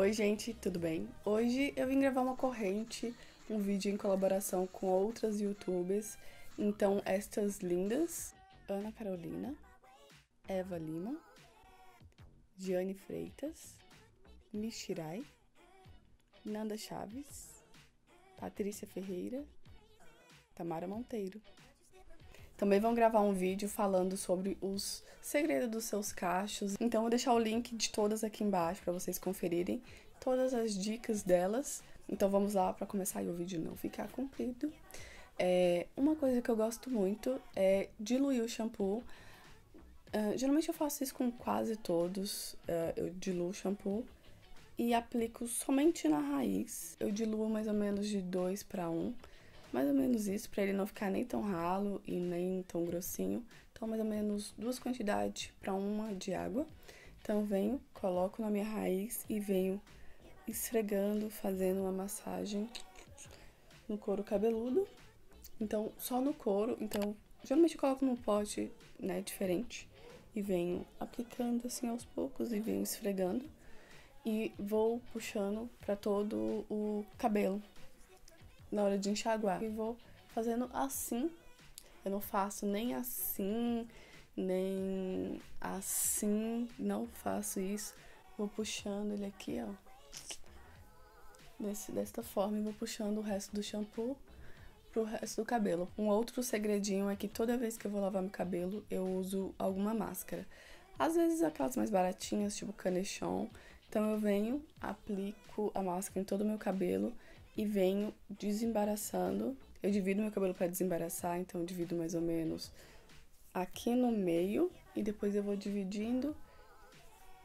Oi, gente, tudo bem? Hoje eu vim gravar uma corrente, um vídeo em colaboração com outras youtubers. Então, estas lindas: Ana Carolina, Eva Lima, Diane Freitas, Nishirai, Nanda Chaves, Patrícia Ferreira, Tamara Monteiro. Também vão gravar um vídeo falando sobre os segredos dos seus cachos. Então vou deixar o link de todas aqui embaixo para vocês conferirem todas as dicas delas. Então vamos lá para começar e o vídeo não ficar comprido. É, uma coisa que eu gosto muito é diluir o shampoo. Uh, geralmente eu faço isso com quase todos. Uh, eu diluo o shampoo e aplico somente na raiz. Eu diluo mais ou menos de 2 para 1. Um mais ou menos isso, para ele não ficar nem tão ralo e nem tão grossinho. Então, mais ou menos duas quantidades para uma de água. Então, venho, coloco na minha raiz e venho esfregando, fazendo uma massagem no couro cabeludo. Então, só no couro. Então, geralmente eu coloco num pote, né, diferente. E venho aplicando assim aos poucos e venho esfregando. E vou puxando para todo o cabelo, na hora de enxaguar. E vou fazendo assim. Eu não faço nem assim, nem assim, não faço isso. Vou puxando ele aqui, ó. Desse, desta forma e vou puxando o resto do shampoo pro resto do cabelo. Um outro segredinho é que toda vez que eu vou lavar meu cabelo, eu uso alguma máscara. Às vezes aquelas mais baratinhas, tipo Canechon. Então eu venho, aplico a máscara em todo o meu cabelo e venho desembaraçando. Eu divido meu cabelo para desembaraçar, então eu divido mais ou menos aqui no meio e depois eu vou dividindo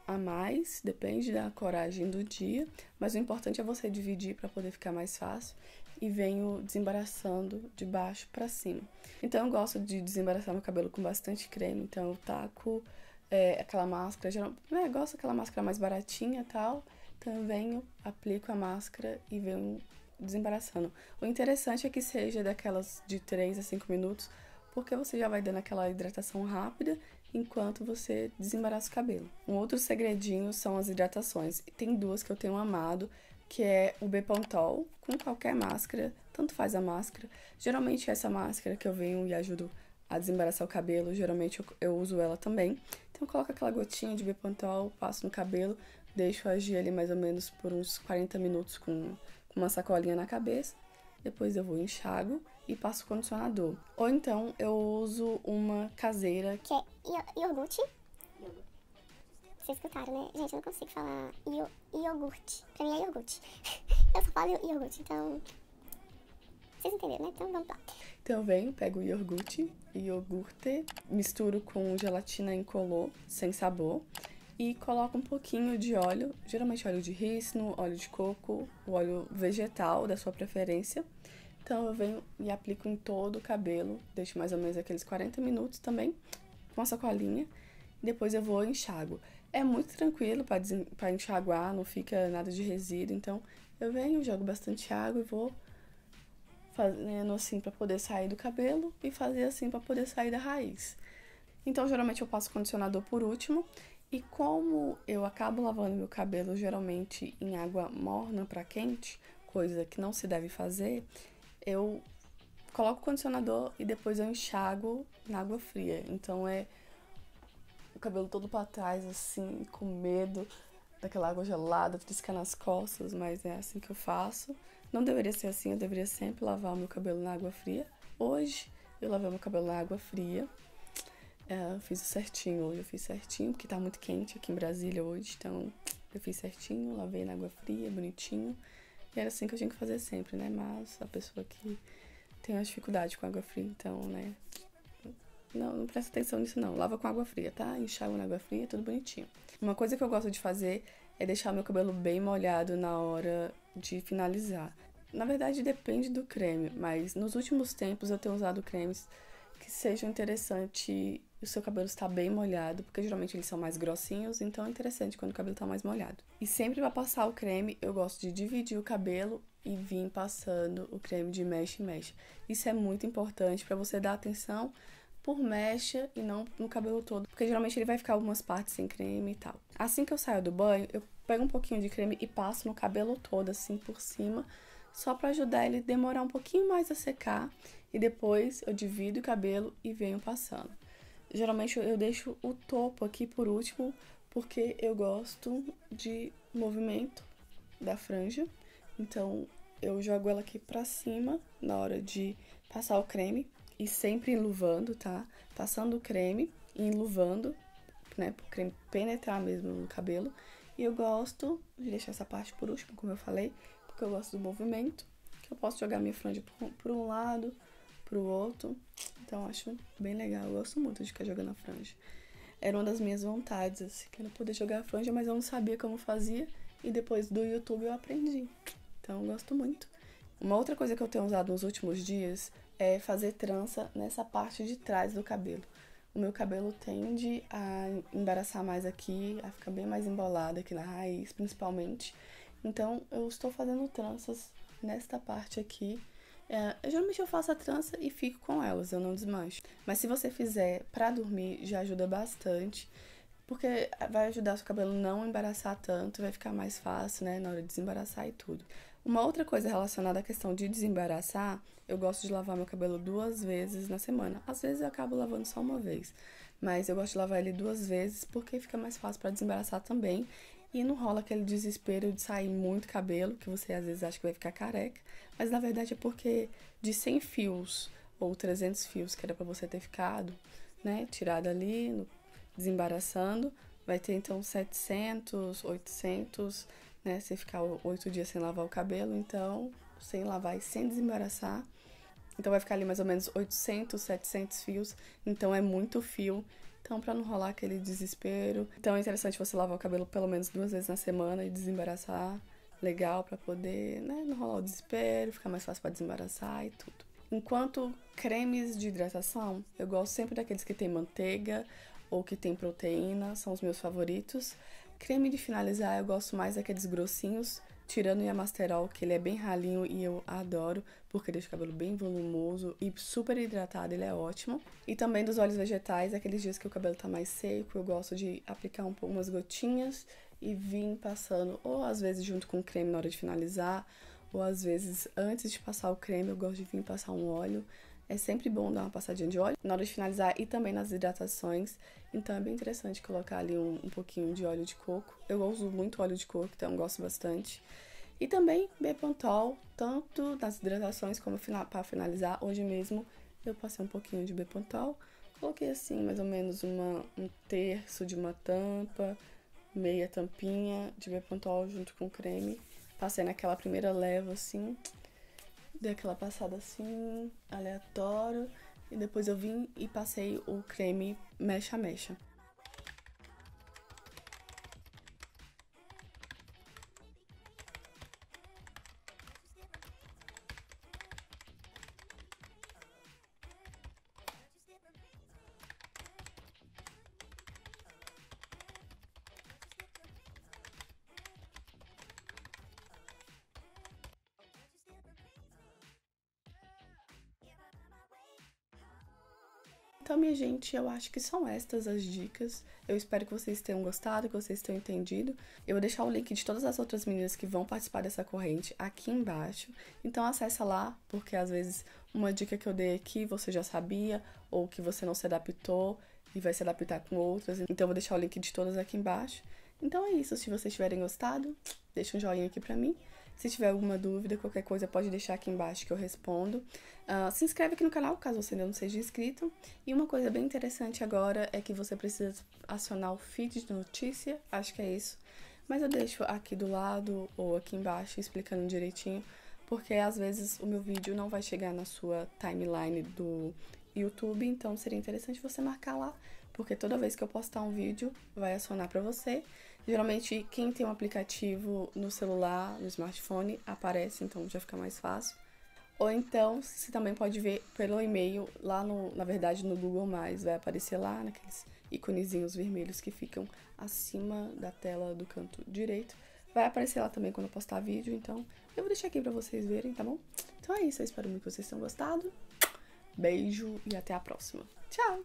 a mais, depende da coragem do dia, mas o importante é você dividir para poder ficar mais fácil e venho desembaraçando de baixo para cima. Então eu gosto de desembaraçar meu cabelo com bastante creme, então eu taco é, aquela máscara, geral, né, gosto daquela máscara mais baratinha e tal, então eu venho, aplico a máscara e venho desembaraçando. O interessante é que seja daquelas de 3 a 5 minutos, porque você já vai dando aquela hidratação rápida enquanto você desembaraça o cabelo. Um outro segredinho são as hidratações. tem duas que eu tenho amado, que é o Bepantol com qualquer máscara, tanto faz a máscara. Geralmente essa máscara que eu venho e ajudo a desembaraçar o cabelo, geralmente eu, eu uso ela também. Então coloco aquela gotinha de Bepantol, passo no cabelo, deixo agir ali mais ou menos por uns 40 minutos com uma sacolinha na cabeça, depois eu vou enxago e passo condicionador. Ou então eu uso uma caseira. Que é iogurte. Vocês escutaram, né? Gente, eu não consigo falar Io iogurte. Pra mim é iogurte. eu só falo iogurte, então. Vocês entenderam, né? Então vamos lá. Então eu venho, pego o iogurte, iogurte, misturo com gelatina incolor, sem sabor e coloca um pouquinho de óleo, geralmente óleo de rícino, óleo de coco, o óleo vegetal da sua preferência. Então eu venho e aplico em todo o cabelo, deixo mais ou menos aqueles 40 minutos também, com a sacolinha, depois eu vou e enxago. É muito tranquilo para enxaguar, não fica nada de resíduo, então eu venho, jogo bastante água e vou fazendo assim para poder sair do cabelo e fazer assim para poder sair da raiz. Então geralmente eu passo condicionador por último e como eu acabo lavando meu cabelo geralmente em água morna para quente, coisa que não se deve fazer, eu coloco o condicionador e depois eu enxago na água fria. Então é o cabelo todo para trás assim, com medo daquela água gelada triscar nas costas, mas é assim que eu faço. Não deveria ser assim, eu deveria sempre lavar o meu cabelo na água fria. Hoje eu lavei meu cabelo na água fria é, eu fiz certinho hoje, eu fiz certinho, porque tá muito quente aqui em Brasília hoje, então eu fiz certinho, lavei na água fria, bonitinho. E era assim que eu tinha que fazer sempre, né? Mas a pessoa que tem uma dificuldade com água fria, então, né? Não, não presta atenção nisso não. Lava com água fria, tá? Enxágua na água fria, tudo bonitinho. Uma coisa que eu gosto de fazer é deixar meu cabelo bem molhado na hora de finalizar. Na verdade, depende do creme, mas nos últimos tempos eu tenho usado cremes que sejam interessantes e o seu cabelo está bem molhado, porque geralmente eles são mais grossinhos, então é interessante quando o cabelo está mais molhado. E sempre para passar o creme, eu gosto de dividir o cabelo e vir passando o creme de mecha em mecha. Isso é muito importante para você dar atenção por mecha e não no cabelo todo, porque geralmente ele vai ficar algumas partes sem creme e tal. Assim que eu saio do banho, eu pego um pouquinho de creme e passo no cabelo todo assim por cima, só para ajudar ele demorar um pouquinho mais a secar e depois eu divido o cabelo e venho passando geralmente eu deixo o topo aqui por último, porque eu gosto de movimento da franja. Então, eu jogo ela aqui pra cima na hora de passar o creme. E sempre enluvando, tá? Passando o creme e enluvando, né? Pro creme penetrar mesmo no cabelo. E eu gosto de deixar essa parte por último, como eu falei, porque eu gosto do movimento. Que eu posso jogar minha franja por um lado, pro outro. Então acho bem legal. Eu gosto muito de ficar jogando a franja. Era uma das minhas vontades, assim, que era poder jogar a franja, mas eu não sabia como fazia. E depois do YouTube eu aprendi. Então eu gosto muito. Uma outra coisa que eu tenho usado nos últimos dias é fazer trança nessa parte de trás do cabelo. O meu cabelo tende a embaraçar mais aqui, a ficar bem mais embolado aqui na raiz, principalmente. Então eu estou fazendo tranças nesta parte aqui é, eu geralmente eu faço a trança e fico com elas, eu não desmancho. Mas se você fizer para dormir, já ajuda bastante, porque vai ajudar o seu cabelo não embaraçar tanto, vai ficar mais fácil, né, na hora de desembaraçar e tudo. Uma outra coisa relacionada à questão de desembaraçar, eu gosto de lavar meu cabelo duas vezes na semana. Às vezes eu acabo lavando só uma vez, mas eu gosto de lavar ele duas vezes porque fica mais fácil para desembaraçar também e não rola aquele desespero de sair muito cabelo, que você às vezes acha que vai ficar careca, mas na verdade é porque de 100 fios ou 300 fios que era para você ter ficado, né, tirado ali, no, desembaraçando, vai ter então 700, 800, né, se ficar oito dias sem lavar o cabelo, então sem lavar e sem desembaraçar, então vai ficar ali mais ou menos 800, 700 fios, então é muito fio então, para não rolar aquele desespero. Então, é interessante você lavar o cabelo pelo menos duas vezes na semana e desembaraçar legal para poder, né, não rolar o desespero, ficar mais fácil para desembaraçar e tudo. Enquanto cremes de hidratação, eu gosto sempre daqueles que tem manteiga ou que tem proteína, são os meus favoritos. Creme de finalizar, eu gosto mais daqueles grossinhos Tirando o Yamasterol, que ele é bem ralinho e eu adoro, porque deixa o cabelo bem volumoso e super hidratado, ele é ótimo. E também dos óleos vegetais, aqueles dias que o cabelo tá mais seco, eu gosto de aplicar um, umas gotinhas e vim passando, ou às vezes junto com o creme na hora de finalizar, ou às vezes antes de passar o creme, eu gosto de vir passar um óleo é sempre bom dar uma passadinha de óleo na hora de finalizar e também nas hidratações. Então é bem interessante colocar ali um, um pouquinho de óleo de coco. Eu uso muito óleo de coco, então gosto bastante. E também Bepantol, tanto nas hidratações como para finalizar. Hoje mesmo eu passei um pouquinho de Bepantol. Coloquei assim, mais ou menos uma, um terço de uma tampa, meia tampinha de Bepantol junto com creme. Passei naquela primeira leva assim, dei aquela passada assim, aleatório, e depois eu vim e passei o creme mecha mecha. Então, minha gente, eu acho que são estas as dicas. Eu espero que vocês tenham gostado, que vocês tenham entendido. Eu vou deixar o link de todas as outras meninas que vão participar dessa corrente aqui embaixo. Então, acessa lá, porque às vezes uma dica que eu dei aqui você já sabia ou que você não se adaptou e vai se adaptar com outras. Então, eu vou deixar o link de todas aqui embaixo. Então é isso, se vocês tiverem gostado, deixa um joinha aqui pra mim se tiver alguma dúvida, qualquer coisa, pode deixar aqui embaixo que eu respondo. Uh, se inscreve aqui no canal, caso você ainda não seja inscrito. E uma coisa bem interessante agora é que você precisa acionar o feed de notícia, acho que é isso. Mas eu deixo aqui do lado ou aqui embaixo explicando direitinho, porque às vezes o meu vídeo não vai chegar na sua timeline do YouTube, então seria interessante você marcar lá, porque toda vez que eu postar um vídeo, vai acionar para você Geralmente, quem tem um aplicativo no celular, no smartphone, aparece, então já fica mais fácil. Ou então, você também pode ver pelo e-mail, lá no, na verdade, no Google+, vai aparecer lá naqueles iconezinhos vermelhos que ficam acima da tela do canto direito. Vai aparecer lá também quando eu postar vídeo, então eu vou deixar aqui pra vocês verem, tá bom? Então é isso, eu espero muito que vocês tenham gostado. Beijo e até a próxima. Tchau!